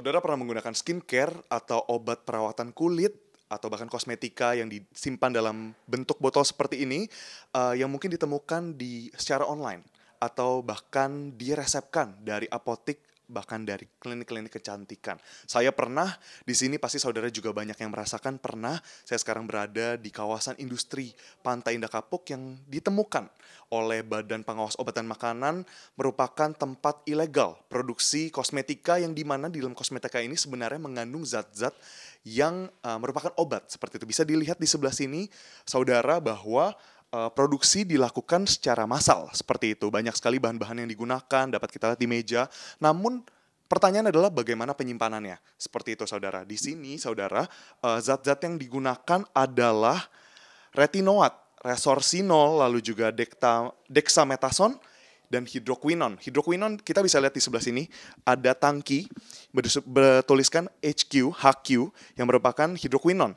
Saudara pernah menggunakan skincare atau obat perawatan kulit atau bahkan kosmetika yang disimpan dalam bentuk botol seperti ini uh, yang mungkin ditemukan di secara online atau bahkan diresepkan dari apotik bahkan dari klinik-klinik kecantikan. Saya pernah di sini pasti saudara juga banyak yang merasakan pernah saya sekarang berada di kawasan industri Pantai Indah Kapuk yang ditemukan oleh Badan Pengawas Obat dan Makanan merupakan tempat ilegal produksi kosmetika yang di mana di dalam kosmetika ini sebenarnya mengandung zat-zat yang uh, merupakan obat seperti itu. Bisa dilihat di sebelah sini saudara bahwa Eh, produksi dilakukan secara massal seperti itu. Banyak sekali bahan-bahan yang digunakan dapat kita lihat di meja. Namun pertanyaan adalah bagaimana penyimpanannya. Seperti itu saudara. Di sini saudara eh, zat-zat yang digunakan adalah retinoat, resorsinol, lalu juga dekta, dexametason, dan hidroquinon. Hidroquinon kita bisa lihat di sebelah sini ada tangki bertuliskan HQ, HQ yang merupakan hidroquinon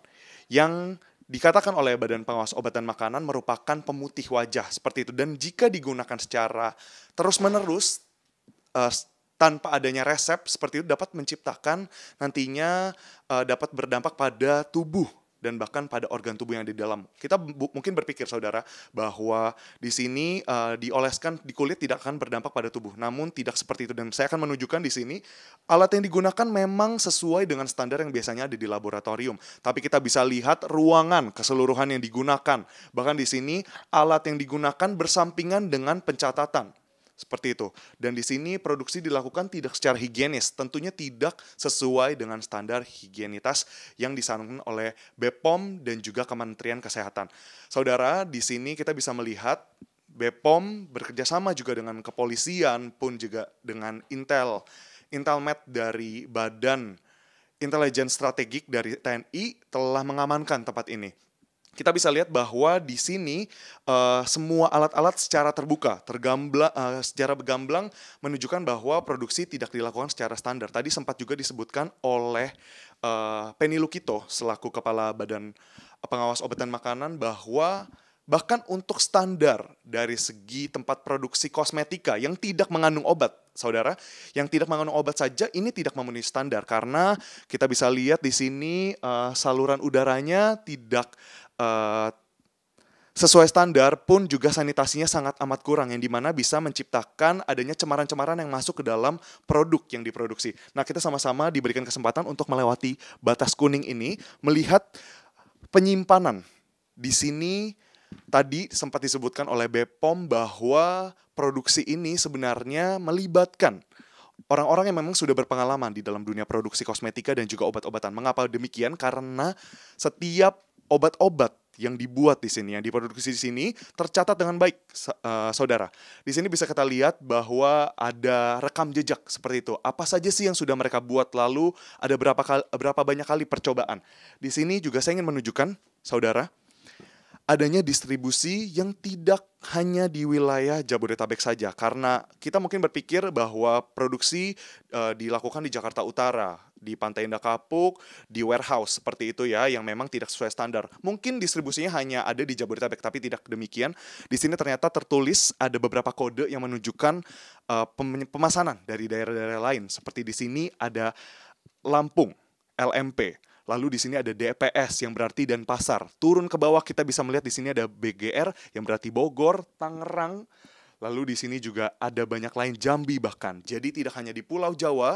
yang dikatakan oleh Badan Pengawas Obat dan Makanan merupakan pemutih wajah seperti itu dan jika digunakan secara terus-menerus uh, tanpa adanya resep seperti itu dapat menciptakan nantinya uh, dapat berdampak pada tubuh dan bahkan pada organ tubuh yang ada di dalam. Kita mungkin berpikir saudara bahwa di sini uh, dioleskan di kulit tidak akan berdampak pada tubuh. Namun tidak seperti itu dan saya akan menunjukkan di sini alat yang digunakan memang sesuai dengan standar yang biasanya ada di laboratorium. Tapi kita bisa lihat ruangan keseluruhan yang digunakan. Bahkan di sini alat yang digunakan bersampingan dengan pencatatan seperti itu. Dan di sini produksi dilakukan tidak secara higienis, tentunya tidak sesuai dengan standar higienitas yang disanungkan oleh BPOM dan juga Kementerian Kesehatan. Saudara, di sini kita bisa melihat BPOM bekerjasama juga dengan kepolisian pun juga dengan Intel. Intelmet dari Badan Intelijen Strategik dari TNI telah mengamankan tempat ini kita bisa lihat bahwa di sini uh, semua alat-alat secara terbuka, tergambla, uh, secara begamblang menunjukkan bahwa produksi tidak dilakukan secara standar. Tadi sempat juga disebutkan oleh uh, Penny Lukito selaku kepala Badan Pengawas Obat dan Makanan bahwa bahkan untuk standar dari segi tempat produksi kosmetika yang tidak mengandung obat, saudara, yang tidak mengandung obat saja ini tidak memenuhi standar karena kita bisa lihat di sini uh, saluran udaranya tidak uh, sesuai standar pun juga sanitasinya sangat amat kurang yang dimana bisa menciptakan adanya cemaran-cemaran yang masuk ke dalam produk yang diproduksi. Nah kita sama-sama diberikan kesempatan untuk melewati batas kuning ini melihat penyimpanan di sini tadi sempat disebutkan oleh Bepom bahwa produksi ini sebenarnya melibatkan orang-orang yang memang sudah berpengalaman di dalam dunia produksi kosmetika dan juga obat-obatan. Mengapa demikian? Karena setiap obat-obat yang dibuat di sini, yang diproduksi di sini tercatat dengan baik, eh, saudara. Di sini bisa kita lihat bahwa ada rekam jejak seperti itu. Apa saja sih yang sudah mereka buat lalu? Ada berapa kali, berapa banyak kali percobaan? Di sini juga saya ingin menunjukkan, saudara, adanya distribusi yang tidak hanya di wilayah Jabodetabek saja karena kita mungkin berpikir bahwa produksi uh, dilakukan di Jakarta Utara di Pantai Indah Kapuk, di warehouse seperti itu ya, yang memang tidak sesuai standar. Mungkin distribusinya hanya ada di Jabodetabek, tapi tidak demikian. Di sini ternyata tertulis ada beberapa kode yang menunjukkan uh, pem dari daerah-daerah lain. Seperti di sini ada Lampung, LMP. Lalu di sini ada DPS yang berarti dan pasar Turun ke bawah kita bisa melihat di sini ada BGR yang berarti Bogor, Tangerang. Lalu di sini juga ada banyak lain Jambi bahkan. Jadi tidak hanya di Pulau Jawa,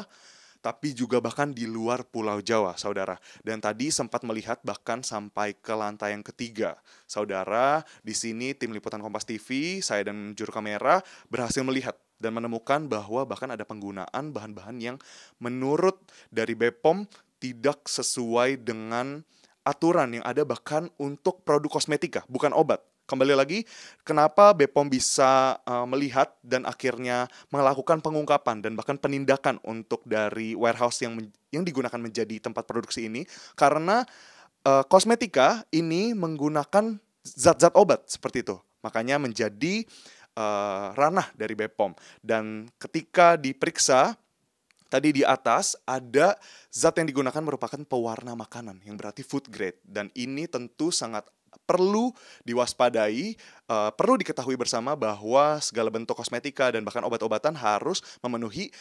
tapi juga bahkan di luar Pulau Jawa, saudara. Dan tadi sempat melihat bahkan sampai ke lantai yang ketiga, saudara. Di sini tim liputan Kompas TV, saya dan juru kamera berhasil melihat dan menemukan bahwa bahkan ada penggunaan bahan-bahan yang menurut dari Bepom tidak sesuai dengan aturan yang ada bahkan untuk produk kosmetika, bukan obat kembali lagi kenapa Bepom bisa uh, melihat dan akhirnya melakukan pengungkapan dan bahkan penindakan untuk dari warehouse yang yang digunakan menjadi tempat produksi ini karena uh, kosmetika ini menggunakan zat-zat obat seperti itu. Makanya menjadi uh, ranah dari Bepom dan ketika diperiksa Tadi di atas ada zat yang digunakan merupakan pewarna makanan yang berarti food grade dan ini tentu sangat perlu diwaspadai, uh, perlu diketahui bersama bahwa segala bentuk kosmetika dan bahkan obat-obatan harus memenuhi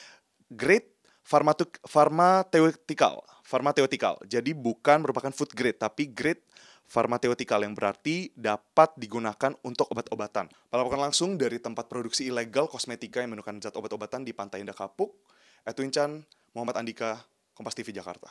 grade farmateutikal, farmateutikal. Jadi bukan merupakan food grade tapi grade farmateutikal yang berarti dapat digunakan untuk obat-obatan. Pelaporan langsung dari tempat produksi ilegal kosmetika yang menggunakan zat obat-obatan di Pantai Indah Kapuk, Edwin Chan, Muhammad Andika, Kompas TV Jakarta.